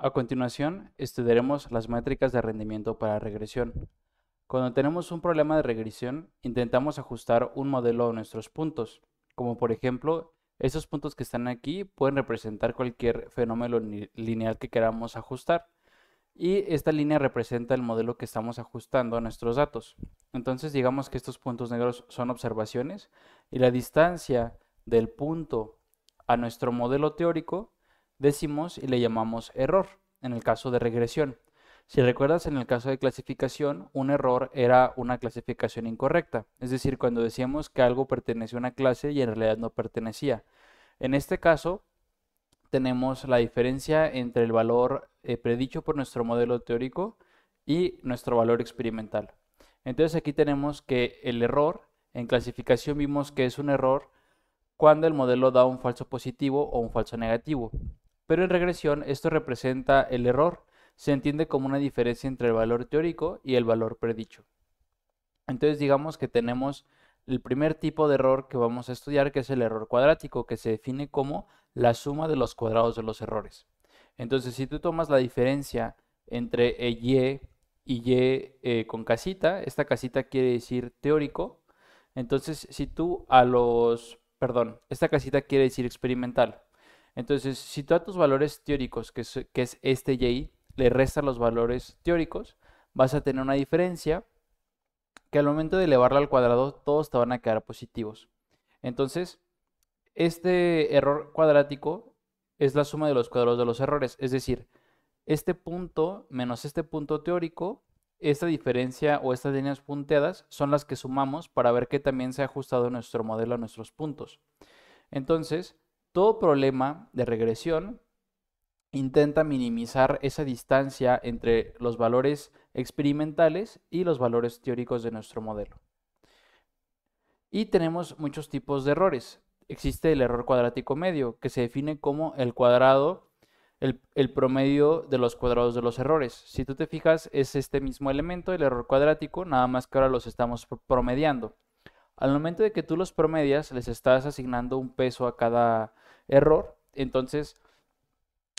A continuación, estudiaremos las métricas de rendimiento para regresión. Cuando tenemos un problema de regresión, intentamos ajustar un modelo a nuestros puntos, como por ejemplo, estos puntos que están aquí pueden representar cualquier fenómeno lineal que queramos ajustar, y esta línea representa el modelo que estamos ajustando a nuestros datos. Entonces digamos que estos puntos negros son observaciones, y la distancia del punto a nuestro modelo teórico decimos y le llamamos error en el caso de regresión. Si recuerdas, en el caso de clasificación, un error era una clasificación incorrecta, es decir, cuando decíamos que algo pertenecía a una clase y en realidad no pertenecía. En este caso, tenemos la diferencia entre el valor eh, predicho por nuestro modelo teórico y nuestro valor experimental. Entonces aquí tenemos que el error, en clasificación vimos que es un error cuando el modelo da un falso positivo o un falso negativo pero en regresión esto representa el error, se entiende como una diferencia entre el valor teórico y el valor predicho. Entonces digamos que tenemos el primer tipo de error que vamos a estudiar, que es el error cuadrático, que se define como la suma de los cuadrados de los errores. Entonces, si tú tomas la diferencia entre y y y eh, con casita, esta casita quiere decir teórico, entonces si tú a los, perdón, esta casita quiere decir experimental. Entonces, si tú a tus valores teóricos, que es, este y, le restas los valores teóricos, vas a tener una diferencia que al momento de elevarla al cuadrado todos te van a quedar positivos. Entonces, este error cuadrático es la suma de los cuadrados de los errores, es decir, este punto menos este punto teórico, esta diferencia o estas líneas punteadas son las que sumamos para ver que también se ha ajustado nuestro modelo a nuestros puntos. Entonces, todo problema de regresión intenta minimizar esa distancia entre los valores experimentales y los valores teóricos de nuestro modelo. Y tenemos muchos tipos de errores. Existe el error cuadrático medio, que se define como el cuadrado, el, promedio de los cuadrados de los errores. Si tú te fijas, es este mismo elemento, el error cuadrático, nada más que ahora los estamos promediando. Al momento de que tú los promedias, les estás asignando un peso a cada, error. Entonces,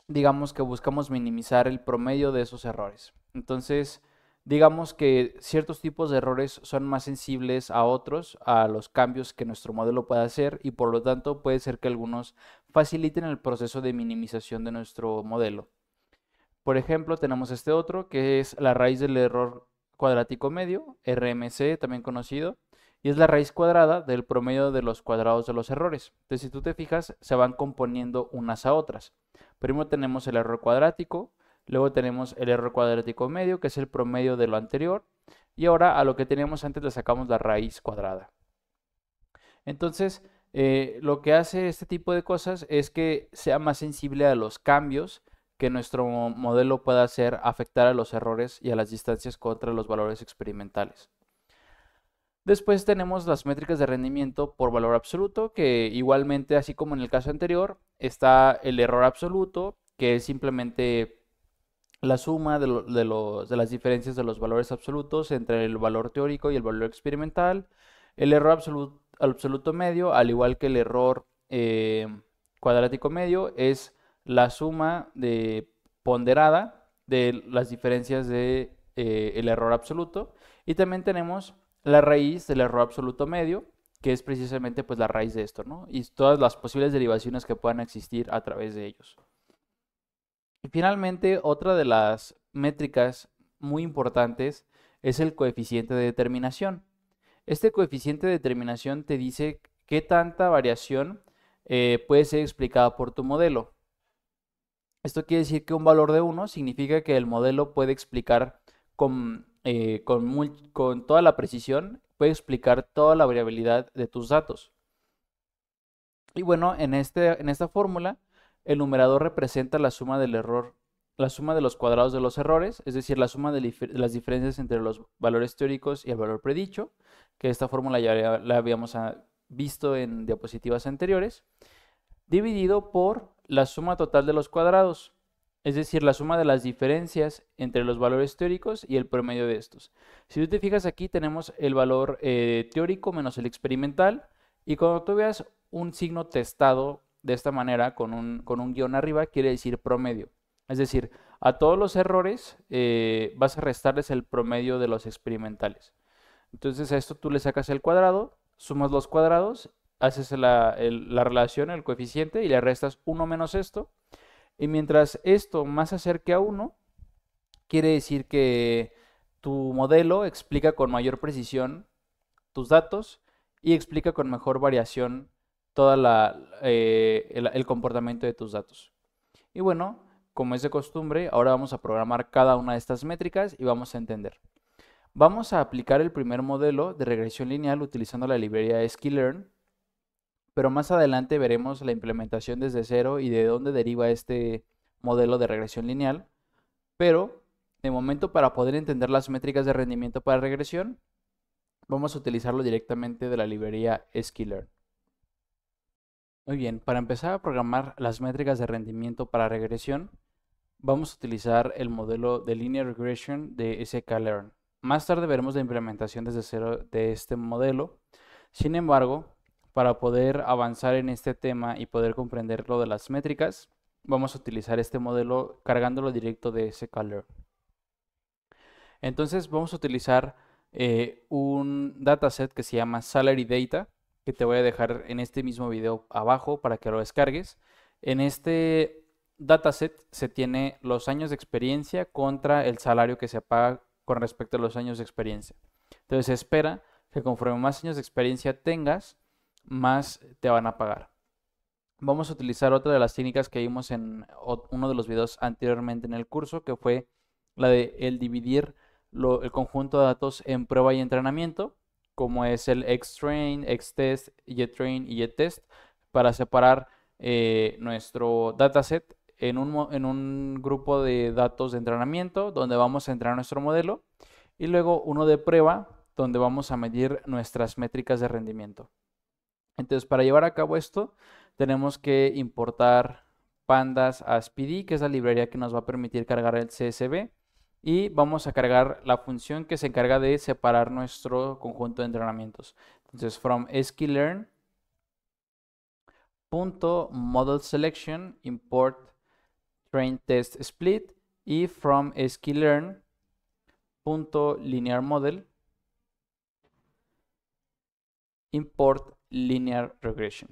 digamos que buscamos minimizar el promedio de esos errores. Entonces, digamos que ciertos tipos de errores son más sensibles a otros, a los cambios que nuestro modelo puede hacer y por lo tanto puede ser que algunos faciliten el proceso de minimización de nuestro modelo. Por ejemplo, tenemos este otro que es la raíz del error cuadrático medio, RMC también conocido, y es la raíz cuadrada del promedio de los cuadrados de los errores. Entonces, si tú te fijas, se van componiendo unas a otras. Primero tenemos el error cuadrático, luego tenemos el error cuadrático medio, que es el promedio de lo anterior, y ahora a lo que teníamos antes le sacamos la raíz cuadrada. Entonces, eh, lo que hace este tipo de cosas es que sea más sensible a los cambios que nuestro modelo pueda hacer afectar a los errores y a las distancias contra los valores experimentales. Después tenemos las métricas de rendimiento por valor absoluto, que igualmente, así como en el caso anterior, está el error absoluto, que es simplemente la suma de, las diferencias de los valores absolutos entre el valor teórico y el valor experimental. El error absoluto, absoluto medio, al igual que el error eh, cuadrático medio, es la suma de ponderada de las diferencias de eh, error absoluto. Y también tenemos la raíz del error absoluto medio, que es precisamente pues la raíz de esto, ¿no? Y todas las posibles derivaciones que puedan existir a través de ellos. Y finalmente, otra de las métricas muy importantes es el coeficiente de determinación. Este coeficiente de determinación te dice qué tanta variación eh, puede ser explicada por tu modelo. Esto quiere decir que un valor de 1 significa que el modelo puede explicar con eh, con, toda la precisión puede explicar toda la variabilidad de tus datos. Y bueno, en, este, en esta fórmula, el numerador representa la suma del error, la suma de los cuadrados de los errores, es decir, la suma de las diferencias entre los valores teóricos y el valor predicho, que esta fórmula ya la habíamos ah, visto en diapositivas anteriores, dividido por la suma total de los cuadrados, es decir, la suma de las diferencias entre los valores teóricos y el promedio de estos. Si tú te fijas aquí tenemos el valor eh, teórico menos el experimental y cuando tú veas un signo testado de esta manera con un, con un guión arriba quiere decir promedio. Es decir, a todos los errores eh, vas a restarles el promedio de los experimentales. Entonces a esto tú le sacas el cuadrado, sumas los cuadrados, haces la, la relación, el coeficiente y le restas 1 menos esto y mientras esto más se acerque a uno, quiere decir que tu modelo explica con mayor precisión tus datos y explica con mejor variación todo eh, el, el comportamiento de tus datos. Y bueno, como es de costumbre, ahora vamos a programar cada una de estas métricas y vamos a entender. Vamos a aplicar el primer modelo de regresión lineal utilizando la librería sklearn pero más adelante veremos la implementación desde cero y de dónde deriva este modelo de regresión lineal. Pero de momento para poder entender las métricas de rendimiento para regresión, vamos a utilizarlo directamente de la librería Sklearn. Muy bien, para empezar a programar las métricas de rendimiento para regresión, vamos a utilizar el modelo de Linear Regression de sklearn. Más tarde veremos la implementación desde cero de este modelo. Sin embargo, para poder avanzar en este tema y poder comprender lo de las métricas, vamos a utilizar este modelo cargándolo directo de ese Entonces vamos a utilizar eh, un dataset que se llama Salary Data, que te voy a dejar en este mismo video abajo para que lo descargues. En este dataset se tiene los años de experiencia contra el salario que se paga con respecto a los años de experiencia. Entonces se espera que conforme más años de experiencia tengas, más te van a pagar. Vamos a utilizar otra de las técnicas que vimos en uno de los videos anteriormente en el curso, que fue la de el dividir el conjunto de datos en prueba y entrenamiento, como es el X-Train, X-Test, Y-Train y train y test para separar eh, nuestro dataset en en un grupo de datos de entrenamiento, donde vamos a entrenar nuestro modelo, y luego uno de prueba, donde vamos a medir nuestras métricas de rendimiento. Entonces, para llevar a cabo esto, tenemos que importar pandas a SPD, que es la librería que nos va a permitir cargar el CSV. Y vamos a cargar la función que se encarga de separar nuestro conjunto de entrenamientos. Entonces, from sklearn import train test split y from sklearn punto import linear regression.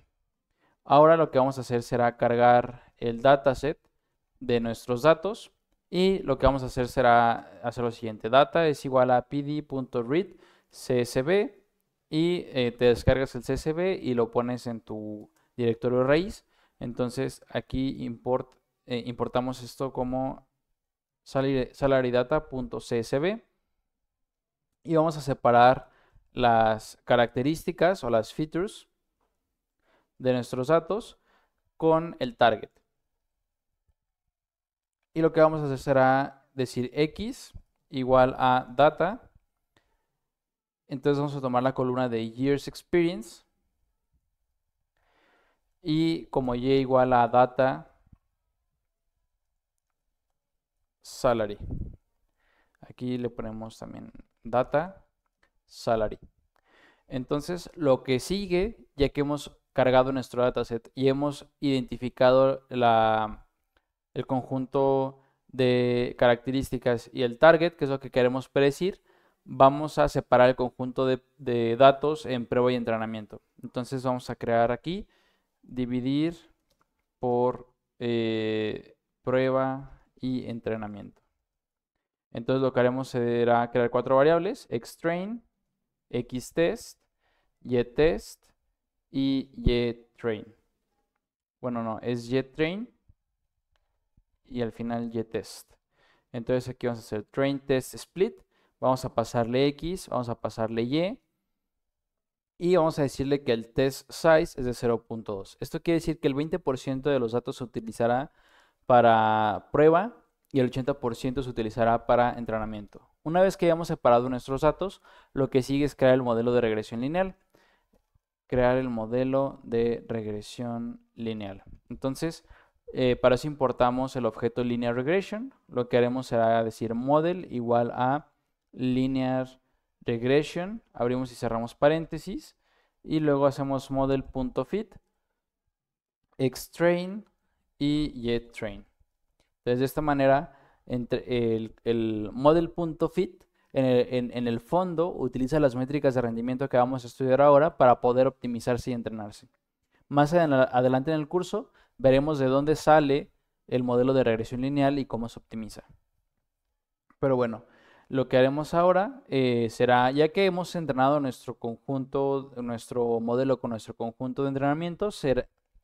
Ahora lo que vamos a hacer será cargar el dataset de nuestros datos y lo que vamos a hacer será hacer lo siguiente. Data es igual a pd.read csv y eh, te descargas el csv y lo pones en tu directorio raíz. Entonces aquí eh, importamos esto como salarydata.csv y vamos a separar las características o las features de nuestros datos con el target. Y lo que vamos a hacer será decir x igual a data. Entonces vamos a tomar la columna de years experience. Y como y igual a data salary. Aquí le ponemos también data salary. Entonces, lo que sigue, ya que hemos cargado nuestro dataset y hemos identificado el conjunto de características y el target, que es lo que queremos predecir, vamos a separar el conjunto de, datos en prueba y entrenamiento. Entonces vamos a crear aquí, dividir por eh, prueba y entrenamiento. Entonces lo que haremos será crear cuatro variables, extrain, X test, y y train, Bueno, no, es train y al final Y test, Entonces aquí vamos a hacer train test split. Vamos a pasarle x, vamos a pasarle y. Y vamos a decirle que el test size es de 0.2. Esto quiere decir que el 20% de los datos se utilizará para prueba y el 80% se utilizará para entrenamiento. Una vez que hayamos separado nuestros datos, lo que sigue es crear el modelo de regresión lineal. Crear el modelo de regresión lineal. Entonces, eh, para eso importamos el objeto linear regression. Lo que haremos será decir model igual a linear regression. Abrimos y cerramos paréntesis. Y luego hacemos model.fit, extrain y train entonces, de esta manera, el, model.fit en el, fondo utiliza las métricas de rendimiento que vamos a estudiar ahora para poder optimizarse y entrenarse. Más adelante en el curso veremos de dónde sale el modelo de regresión lineal y cómo se optimiza. Pero bueno, lo que haremos ahora eh, será, ya que hemos entrenado nuestro conjunto, nuestro modelo con nuestro conjunto de entrenamiento,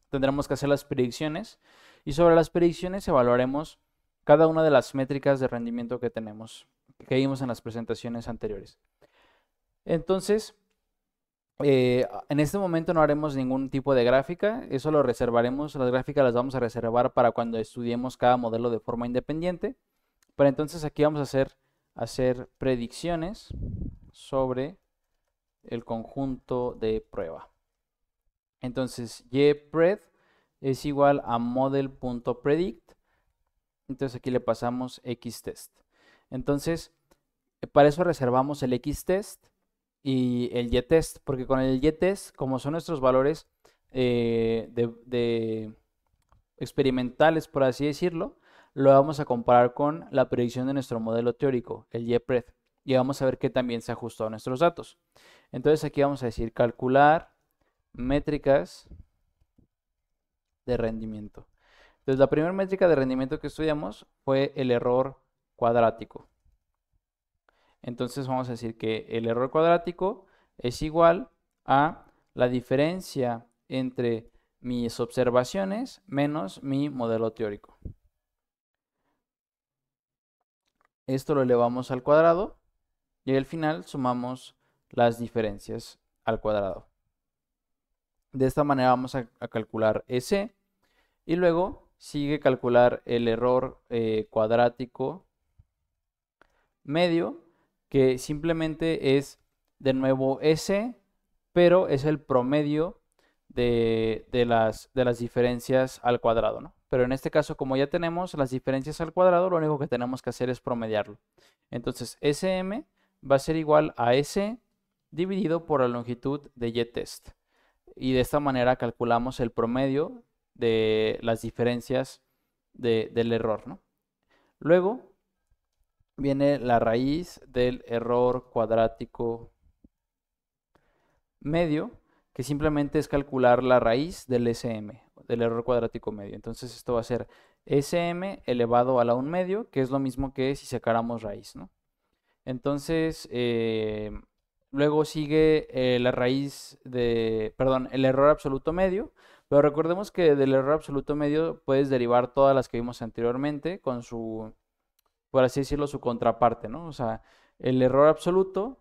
tendremos que hacer las predicciones y sobre las predicciones evaluaremos cada una de las métricas de rendimiento que tenemos, que vimos en las presentaciones anteriores. Entonces, eh, en este momento no haremos ningún tipo de gráfica, eso lo reservaremos, las gráficas las vamos a reservar para cuando estudiemos cada modelo de forma independiente. Pero entonces aquí vamos a hacer, hacer predicciones sobre el conjunto de prueba. Entonces, YPRED es igual a model.predict. Entonces aquí le pasamos xtest. Entonces, eh, para eso reservamos el x test y el test porque con el test como son nuestros valores eh, de, de experimentales, por así decirlo, lo vamos a comparar con la predicción de nuestro modelo teórico, el YPRED, y vamos a ver que también se ajustó a nuestros datos. Entonces aquí vamos a decir calcular métricas de rendimiento. Entonces, la primera métrica de rendimiento que estudiamos fue el error cuadrático. Entonces, vamos a decir que el error cuadrático es igual a la diferencia entre mis observaciones menos mi modelo teórico. Esto lo elevamos al cuadrado y al final sumamos las diferencias al cuadrado. De esta manera vamos a, calcular S y luego sigue calcular el error eh, cuadrático medio que simplemente es de nuevo S pero es el promedio de, las, diferencias al cuadrado, Pero en este caso, como ya tenemos las diferencias al cuadrado, lo único que tenemos que hacer es promediarlo. Entonces, SM va a ser igual a S dividido por la longitud de Y test y de esta manera calculamos el promedio de las diferencias del error. ¿no? Luego viene la raíz del error cuadrático medio, que simplemente es calcular la raíz del SM, del error cuadrático medio. Entonces esto va a ser SM elevado a la 1 medio, que es lo mismo que si sacáramos raíz. ¿no? Entonces, eh, Luego sigue eh, la raíz de, perdón, el error absoluto medio. Pero recordemos que del error absoluto medio puedes derivar todas las que vimos anteriormente con su, por así decirlo, su contraparte, ¿no? O sea, el error absoluto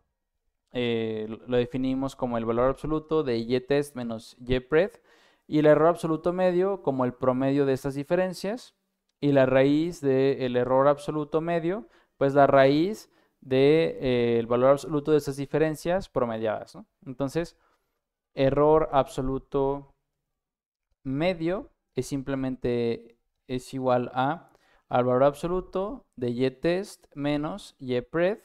eh, lo definimos como el valor absoluto de y test menos y pred y el error absoluto medio como el promedio de estas diferencias y la raíz del error absoluto medio, pues la raíz del de, eh, valor absoluto de esas diferencias promediadas. Entonces, error absoluto medio es simplemente es igual a al valor absoluto de y test menos y pred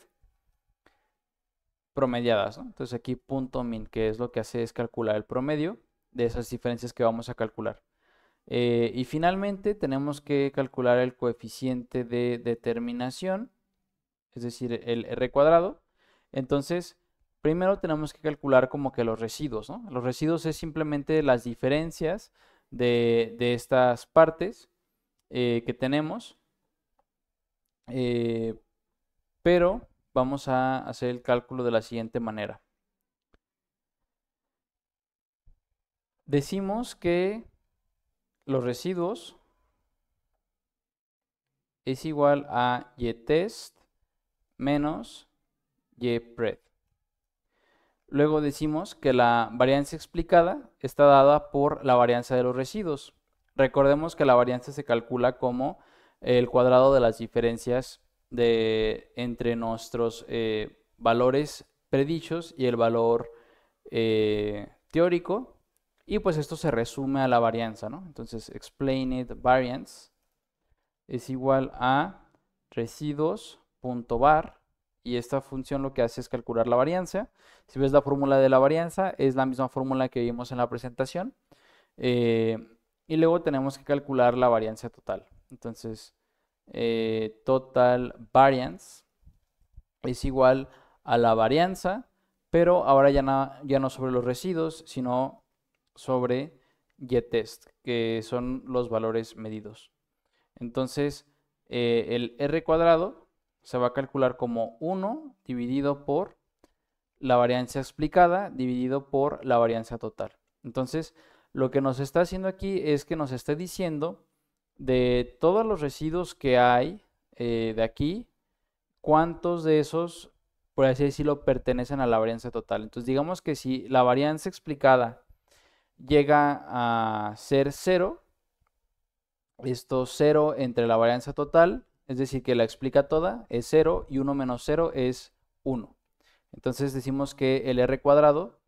promediadas. Entonces aquí punto min, que es lo que hace es calcular el promedio de esas diferencias que vamos a calcular. Eh, y finalmente tenemos que calcular el coeficiente de determinación es decir, el R cuadrado. Entonces, primero tenemos que calcular como que los residuos, Los residuos es simplemente las diferencias de, estas partes eh, que tenemos. Eh, pero vamos a hacer el cálculo de la siguiente manera. Decimos que los residuos es igual a y test e menos y pred. Luego decimos que la varianza explicada está dada por la varianza de los residuos. Recordemos que la varianza se calcula como el cuadrado de las diferencias de, entre nuestros eh, valores predichos y el valor eh, teórico. Y pues esto se resume a la varianza, ¿no? Entonces, explained variance es igual a residuos .var y esta función lo que hace es calcular la varianza. Si ves la fórmula de la varianza, es la misma fórmula que vimos en la presentación. Eh, y luego tenemos que calcular la varianza total. Entonces, eh, total variance es igual a la varianza, pero ahora ya, no, ya no sobre los residuos, sino sobre getest que son los valores medidos. Entonces, eh, el r cuadrado se va a calcular como 1 dividido por la varianza explicada dividido por la varianza total. Entonces, lo que nos está haciendo aquí es que nos está diciendo de todos los residuos que hay eh, de aquí, cuántos de esos, por así decirlo, pertenecen a la varianza total. Entonces, digamos que si la varianza explicada llega a ser 0, esto 0 entre la varianza total es decir, que la explica toda, es 0 y 1 menos 0 es 1. Entonces decimos que el r cuadrado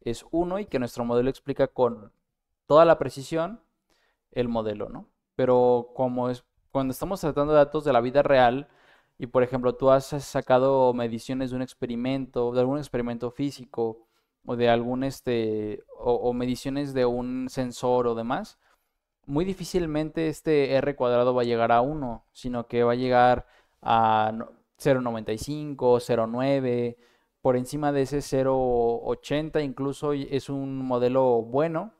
es 1 y que nuestro modelo explica con toda la precisión el modelo, ¿no? Pero como es, cuando estamos tratando de datos de la vida real y por ejemplo tú has sacado mediciones de un experimento, de algún experimento físico o de algún este o, o mediciones de un sensor o demás, muy difícilmente este R cuadrado va a llegar a 1, sino que va a llegar a 0.95, 0.9, por encima de ese 0.80 incluso es un modelo bueno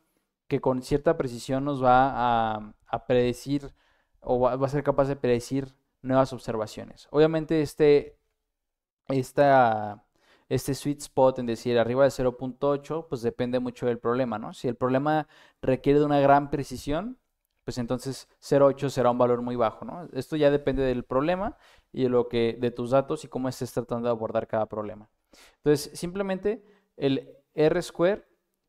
que con cierta precisión nos va a, predecir o va, va, a ser capaz de predecir nuevas observaciones. Obviamente este, esta este sweet spot en decir arriba de 0.8, pues depende mucho del problema, ¿no? Si el problema requiere de una gran precisión, pues entonces 0.8 será un valor muy bajo, ¿no? Esto ya depende del problema y de lo que de tus datos y cómo estés tratando de abordar cada problema. Entonces, simplemente el R square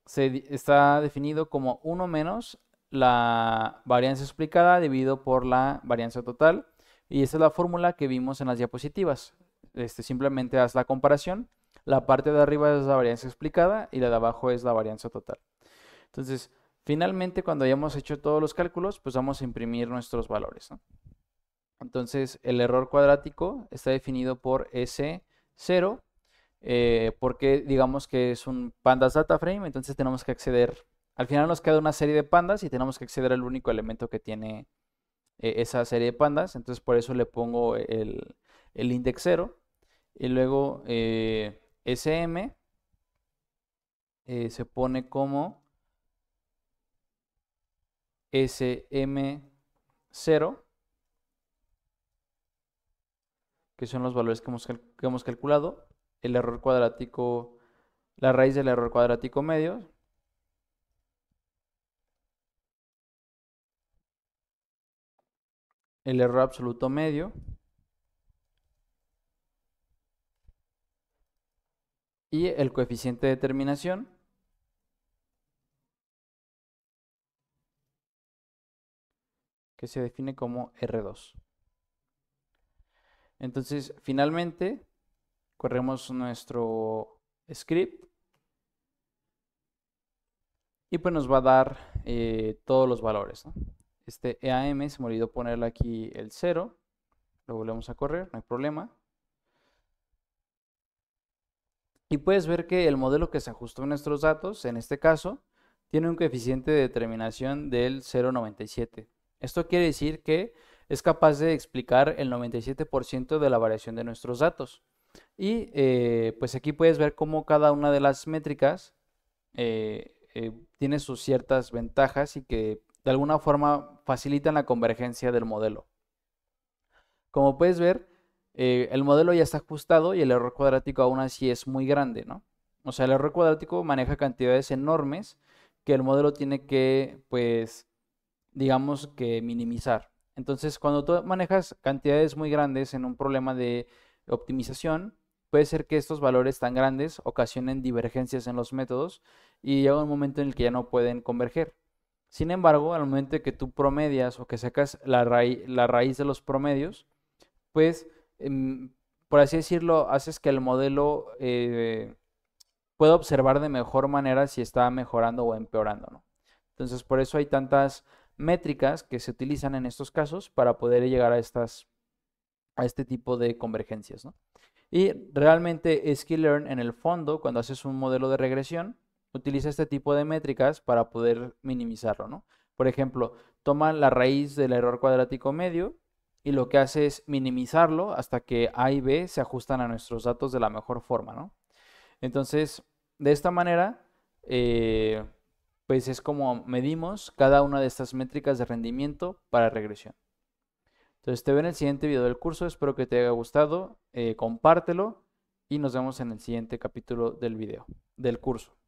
se está definido como 1 menos la varianza explicada dividido por la varianza total. Y esta es la fórmula que vimos en las diapositivas. Este, simplemente haz la comparación la parte de arriba es la varianza explicada y la de abajo es la varianza total. Entonces, finalmente, cuando hayamos hecho todos los cálculos, pues vamos a imprimir nuestros valores. Entonces, el error cuadrático está definido por S0, eh, porque digamos que es un pandas data frame, entonces tenemos que acceder, al final nos queda una serie de pandas y tenemos que acceder al único elemento que tiene eh, esa serie de pandas, entonces por eso le pongo el, el index 0 y luego eh, SM eh, se pone como SM0, que son los valores que hemos, que hemos calculado, el error cuadrático, la raíz del error cuadrático medio, el error absoluto medio, y el coeficiente de determinación. que se define como R2. Entonces, finalmente, corremos nuestro script y pues nos va a dar eh, todos los valores. Este EAM se me olvidó ponerle aquí el 0, lo volvemos a correr, no hay problema. Y puedes ver que el modelo que se ajustó a nuestros datos, en este caso, tiene un coeficiente de determinación del 0,97. Esto quiere decir que es capaz de explicar el 97% de la variación de nuestros datos. Y eh, pues aquí puedes ver cómo cada una de las métricas eh, eh, tiene sus ciertas ventajas y que de alguna forma facilitan la convergencia del modelo. Como puedes ver, eh, el modelo ya está ajustado y el error cuadrático aún así es muy grande, ¿no? O sea, el error cuadrático maneja cantidades enormes que el modelo tiene que, pues, digamos que minimizar. Entonces, cuando tú manejas cantidades muy grandes en un problema de optimización, puede ser que estos valores tan grandes ocasionen divergencias en los métodos y llega un momento en el que ya no pueden converger. Sin embargo, al momento que tú promedias o que sacas la raíz de los promedios, pues Em, por así decirlo, haces que el modelo eh, pueda observar de mejor manera si está mejorando o empeorando. ¿no? Entonces, por eso hay tantas métricas que se utilizan en estos casos para poder llegar a, estas, a este tipo de convergencias. Y realmente Skillearn en el fondo, cuando haces un modelo de regresión, utiliza este tipo de métricas para poder minimizarlo. Por ejemplo, toma la raíz del error cuadrático medio y lo que hace es minimizarlo hasta que A y B se ajustan a nuestros datos de la mejor forma, ¿no? Entonces, de esta manera, eh, pues es como medimos cada una de estas métricas de rendimiento para regresión. Entonces te veo en el siguiente video del curso, espero que te haya gustado, eh, compártelo y nos vemos en el siguiente capítulo del video, del curso.